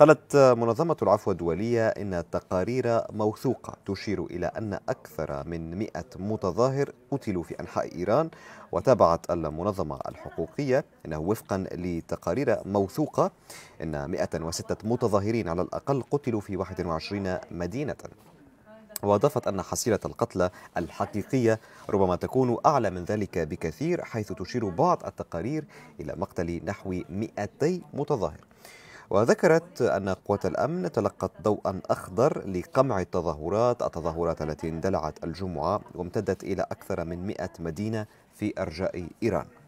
قالت منظمة العفو الدولية إن تقارير موثوقة تشير إلى أن أكثر من 100 متظاهر قتلوا في أنحاء إيران وتابعت المنظمة الحقوقية أنه وفقا لتقارير موثوقة أن 106 متظاهرين على الأقل قتلوا في 21 مدينة وأضافت أن حصيلة القتلى الحقيقية ربما تكون أعلى من ذلك بكثير حيث تشير بعض التقارير إلى مقتل نحو 200 متظاهر وذكرت أن قوة الأمن تلقت ضوءا أخضر لقمع التظاهرات التظاهرات التي اندلعت الجمعة وامتدت إلى أكثر من مئة مدينة في أرجاء إيران